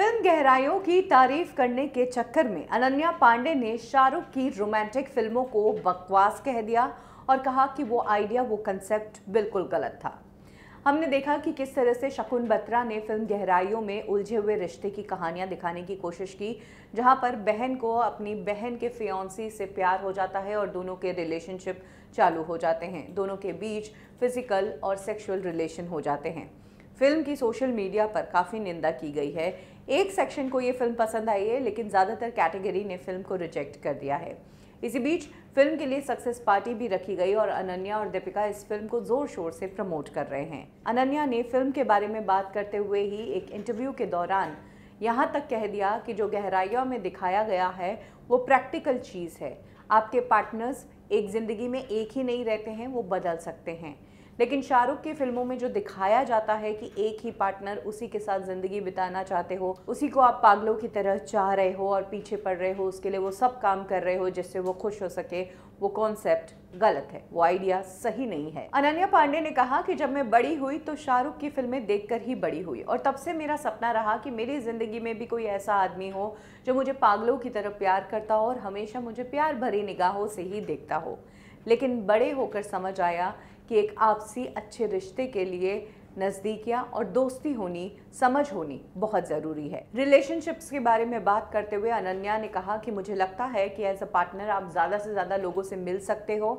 film गहराइयों की तारीफ करने के चक्कर में अनन्या पांडे ने शाहरुख की रोमांटिक फिल्मों को बकवास कह दिया और कहा कि वो आइडिया वो कंसेप्ट बिल्कुल गलत था हमने देखा कि किस तरह से शकुन बत्रा ने फिल्म गहराइयों में उलझे हुए रिश्ते की कहानियां दिखाने की कोशिश की जहां पर बहन को अपनी बहन के फियांसी से प्यार हो जाता है और दोनों के रिलेशनशिप चालू हो जाते हैं दोनों के बीच फिजिकल और सेक्शुअल रिलेशन हो जाते हैं फिल्म की सोशल मीडिया पर काफ़ी निंदा की गई है एक सेक्शन को ये फिल्म पसंद आई है लेकिन ज़्यादातर कैटेगरी ने फिल्म को रिजेक्ट कर दिया है इसी बीच फिल्म के लिए सक्सेस पार्टी भी रखी गई और अनन्या और दीपिका इस फिल्म को जोर शोर से प्रमोट कर रहे हैं अनन्या ने फिल्म के बारे में बात करते हुए ही एक इंटरव्यू के दौरान यहाँ तक कह दिया कि जो गहराइयों में दिखाया गया है वो प्रैक्टिकल चीज़ है आपके पार्टनर्स एक ज़िंदगी में एक ही नहीं रहते हैं वो बदल सकते हैं लेकिन शाहरुख की फिल्मों में जो दिखाया जाता है कि एक ही पार्टनर उसी के साथ ज़िंदगी बिताना चाहते हो उसी को आप पागलों की तरह चाह रहे हो और पीछे पड़ रहे हो उसके लिए वो सब काम कर रहे हो जिससे वो खुश हो सके वो कॉन्सेप्ट गलत है वो आइडिया सही नहीं है अनन्या पांडे ने कहा कि जब मैं बड़ी हुई तो शाहरुख की फिल्में देखकर ही बड़ी हुई और तब से मेरा सपना रहा कि मेरी ज़िंदगी में भी कोई ऐसा आदमी हो जो मुझे पागलों की तरह प्यार करता हो और हमेशा मुझे प्यार भरी निगाहों से ही देखता हो लेकिन बड़े होकर समझ आया कि एक आपसी अच्छे रिश्ते के लिए नज़दीकियाँ और दोस्ती होनी समझ होनी बहुत ज़रूरी है रिलेशनशिप्स के बारे में बात करते हुए अनन्या ने कहा कि मुझे लगता है कि एज अ पार्टनर आप ज़्यादा से ज़्यादा लोगों से मिल सकते हो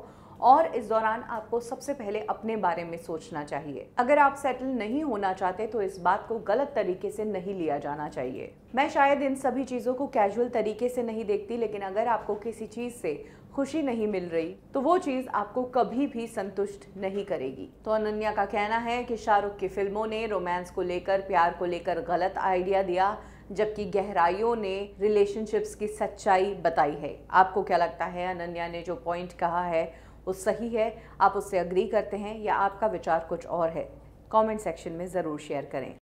और इस दौरान आपको सबसे पहले अपने बारे में सोचना चाहिए अगर आप सेटल नहीं होना चाहते तो इस बात को गलत तरीके से नहीं लिया जाना चाहिए मैं शायद इन सभी चीज़ों को कैजुअल तरीके से नहीं देखती लेकिन अगर आपको किसी चीज़ से खुशी नहीं मिल रही तो वो चीज़ आपको कभी भी संतुष्ट नहीं करेगी तो अनन्या का कहना है कि शाहरुख की फिल्मों ने रोमांस को लेकर प्यार को लेकर गलत आइडिया दिया जबकि गहराइयों ने रिलेशनशिप्स की सच्चाई बताई है आपको क्या लगता है अनन्या ने जो पॉइंट कहा है वो सही है आप उससे अग्री करते हैं या आपका विचार कुछ और है कमेंट सेक्शन में ज़रूर शेयर करें